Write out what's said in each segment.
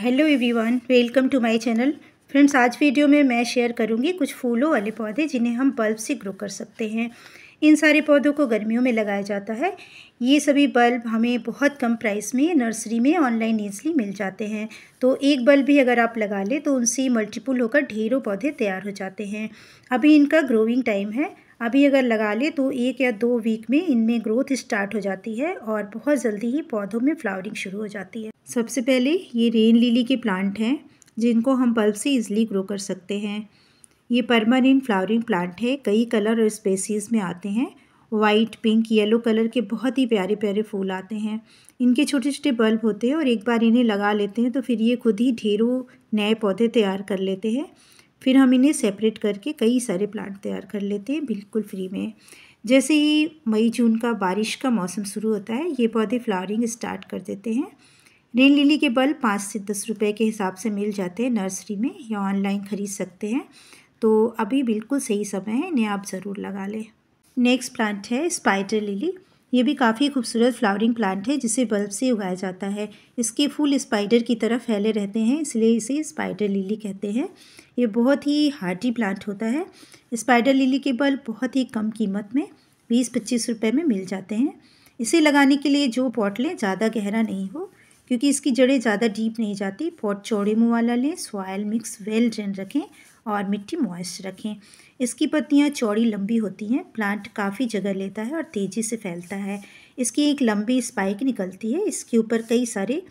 hello everyone welcome to my channel friends आज video में मैं शेयर करूंगी कुछ फूलों वाले पौधे जिन्हें हम बल्ब से ग्रो कर सकते हैं इन सारे पौधों को गर्मियों में लगाया जाता है ये सभी बल्ब हमें बहुत कम प्राइस में नर्सरी में ऑनलाइन ईजली मिल जाते हैं तो एक बल्ब भी अगर आप लगा लें तो उनसे मल्टीपल होकर ढेरों पौधे तैयार हो जाते हैं अभी इनका ग्रोइंग टाइम है अभी अगर लगा ले तो एक या दो वीक में इनमें ग्रोथ स्टार्ट हो जाती है और बहुत जल्दी ही पौधों में फ्लावरिंग शुरू हो जाती है सबसे पहले ये रेन लिली के प्लांट हैं जिनको हम बल्ब से इजली ग्रो कर सकते हैं ये परमानेंट फ्लावरिंग प्लांट है कई कलर और स्पेसीज़ में आते हैं वाइट पिंक येलो कलर के बहुत ही प्यारे प्यारे फूल आते हैं इनके छोटे छोटे बल्ब होते हैं और एक बार इन्हें लगा लेते हैं तो फिर ये खुद ही ढेरों नए पौधे तैयार कर लेते हैं फिर हम इन्हें सेपरेट करके कई सारे प्लांट तैयार कर लेते हैं बिल्कुल फ्री में जैसे ही मई जून का बारिश का मौसम शुरू होता है ये पौधे फ्लावरिंग स्टार्ट कर देते हैं रेन लिली के बल्ब पाँच से दस रुपए के हिसाब से मिल जाते हैं नर्सरी में या ऑनलाइन ख़रीद सकते हैं तो अभी बिल्कुल सही समय है इन्हें आप ज़रूर लगा लें नेक्स्ट प्लांट है स्पाइडर लिली ये भी काफ़ी खूबसूरत फ्लावरिंग प्लांट है जिसे बल्ब से उगाया जाता है इसके फूल स्पाइडर की तरह फैले रहते हैं इसलिए इसे स्पाइडर लिली कहते हैं ये बहुत ही हार्डी प्लांट होता है स्पाइडर लिली के बल्ब बहुत ही कम कीमत में बीस पच्चीस रुपये में मिल जाते हैं इसे लगाने के लिए जो पॉट लें ज़्यादा गहरा नहीं हो क्योंकि इसकी जड़ें ज़्यादा डीप नहीं जाती पॉट चौड़े मुँह वाला लें सॉयल मिक्स वेल ड्रेन रखें और मिट्टी मॉइस्ट रखें इसकी पत्तियाँ चौड़ी लंबी होती हैं प्लांट काफ़ी जगह लेता है और तेज़ी से फैलता है इसकी एक लंबी स्पाइक निकलती है इसके ऊपर कई सारे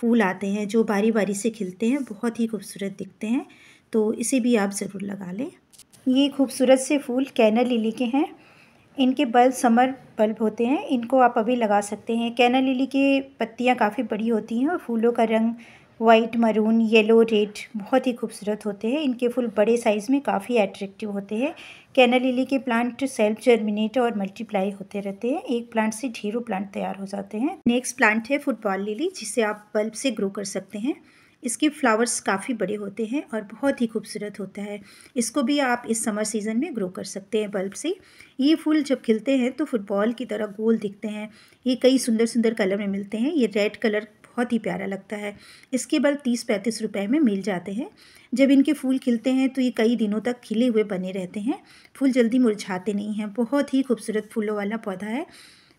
फूल आते हैं जो बारी बारी से खिलते हैं बहुत ही खूबसूरत दिखते हैं तो इसे भी आप ज़रूर लगा लें ये खूबसूरत से फूल कैनर लिली के हैं इनके बल्ब समर बल्ब होते हैं इनको आप अभी लगा सकते हैं कैना लिली की पत्तियाँ काफ़ी बड़ी होती हैं और फूलों का रंग वाइट मरून येलो रेड बहुत ही खूबसूरत होते हैं इनके फूल बड़े साइज़ में काफ़ी एट्रैक्टिव होते हैं कैना लिली के प्लांट सेल्फ जर्मिनेट और मल्टीप्लाई होते रहते हैं एक प्लांट से ढेरों प्लांट तैयार हो जाते हैं नेक्स्ट प्लांट है फुटबॉल लिली जिसे आप बल्ब से ग्रो कर सकते हैं इसके फ्लावर्स काफ़ी बड़े होते हैं और बहुत ही खूबसूरत होता है इसको भी आप इस समर सीज़न में ग्रो कर सकते हैं बल्ब से ये फूल जब खिलते हैं तो फुटबॉल की तरह गोल दिखते हैं ये कई सुंदर सुंदर कलर में मिलते हैं ये रेड कलर बहुत ही प्यारा लगता है इसके बल्ब तीस पैंतीस रुपए में मिल जाते हैं जब इनके फूल खिलते हैं तो ये कई दिनों तक खिले हुए बने रहते हैं फूल जल्दी मुरझाते नहीं हैं बहुत ही खूबसूरत फूलों वाला पौधा है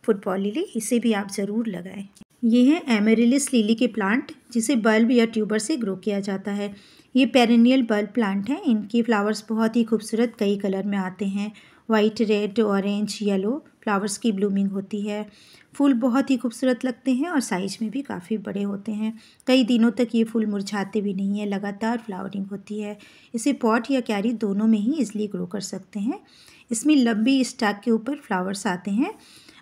फुटबॉल लिली इसे भी आप ज़रूर लगाएं ये है एमेरिलिस लिली के प्लांट जिसे बल्ब या ट्यूबर से ग्रो किया जाता है ये पेरेनियल बल्ब प्लांट हैं इनके फ्लावर्स बहुत ही खूबसूरत कई कलर में आते हैं white red orange yellow flowers की ब्लूमिंग होती है फूल बहुत ही खूबसूरत लगते हैं और साइज में भी काफ़ी बड़े होते हैं कई दिनों तक ये फूल मुरझाते भी नहीं है लगातार फ्लावरिंग होती है इसे पॉट या क्यारी दोनों में ही इजली ग्रो कर सकते हैं इसमें लंबी स्टाक के ऊपर फ्लावर्स आते हैं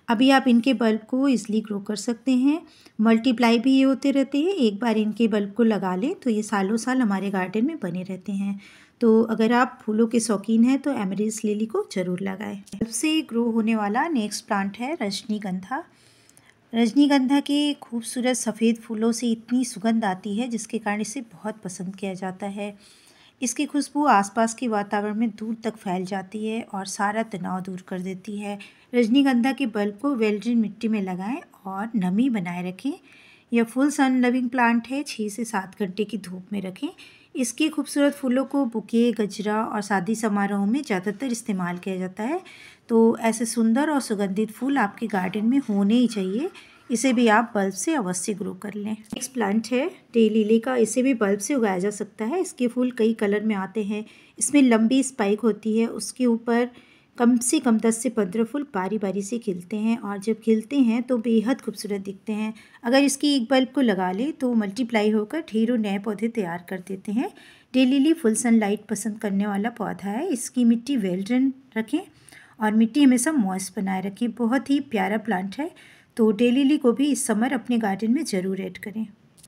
अभी आप इनके बल्ब को इजली ग्रो कर सकते हैं मल्टीप्लाई भी ये होते रहते हैं एक बार इनके बल्ब को लगा लें तो ये सालों साल हमारे गार्डन में बने रहते हैं तो अगर आप फूलों के शौकीन हैं तो एमरिस लिली को ज़रूर लगाएं सबसे ग्रो होने वाला नेक्स्ट प्लांट है रजनीगंधा रजनीगंधा के खूबसूरत सफ़ेद फूलों से इतनी सुगंध आती है जिसके कारण इसे बहुत पसंद किया जाता है इसकी खुशबू आसपास के वातावरण में दूर तक फैल जाती है और सारा तनाव दूर कर देती है रजनीगंधा के बल्ब को वेलड्रिन मिट्टी में लगाएं और नमी बनाए रखें यह फुल सन लविंग प्लांट है छः से सात घंटे की धूप में रखें इसके खूबसूरत फूलों को बुके गजरा और शादी समारोह में ज़्यादातर इस्तेमाल किया जाता है तो ऐसे सुंदर और सुगंधित फूल आपके गार्डन में होने ही चाहिए इसे भी आप बल्ब से अवश्य ग्रो कर लें नेक्स्ट प्लांट है डे लीले का इसे भी बल्ब से उगाया जा सकता है इसके फूल कई कलर में आते हैं इसमें लंबी स्पाइक होती है उसके ऊपर कम से कम दस से पंद्रह फूल बारी बारी से खिलते हैं और जब खिलते हैं तो बेहद खूबसूरत दिखते हैं अगर इसकी एक बल्ब को लगा ले तो मल्टीप्लाई होकर ढेरों नए पौधे तैयार कर देते हैं डेलीली फुल सनलाइट पसंद करने वाला पौधा है इसकी मिट्टी वेल ड्रेन रखें और मिट्टी हमेशा मॉइस बनाए रखें बहुत ही प्यारा प्लांट है तो डेली ली को भी इस समर अपने गार्डन में ज़रूर ऐड करें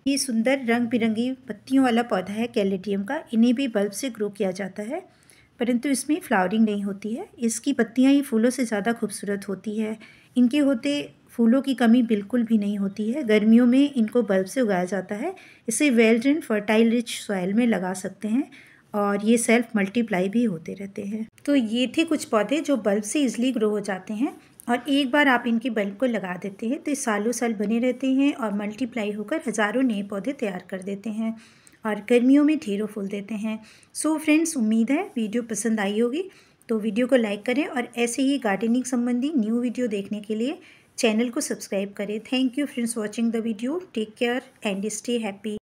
ये सुंदर रंग बिरंगी पत्तियों वाला पौधा है कैलेडियम का इन्हें भी बल्ब से ग्रो किया जाता है परंतु इसमें फ्लावरिंग नहीं होती है इसकी पत्तियाँ ही फूलों से ज़्यादा खूबसूरत होती है इनके होते फूलों की कमी बिल्कुल भी नहीं होती है गर्मियों में इनको बल्ब से उगाया जाता है इसे well drain fertile rich soil में लगा सकते हैं और ये सेल्फ मल्टीप्लाई भी होते रहते हैं तो ये थे कुछ पौधे जो बल्ब से इजली ग्रो हो जाते हैं और एक बार आप इनके बल्ब को लगा देते हैं तो ये सालों साल बने रहते हैं और मल्टीप्लाई होकर हज़ारों नए पौधे तैयार कर देते हैं और गर्मियों में ढेरों फूल देते हैं सो फ्रेंड्स उम्मीद है वीडियो पसंद आई होगी तो वीडियो को लाइक करें और ऐसे ही गार्डनिंग संबंधी न्यू वीडियो देखने के लिए चैनल को सब्सक्राइब करें thank you friends watching the video take care and stay happy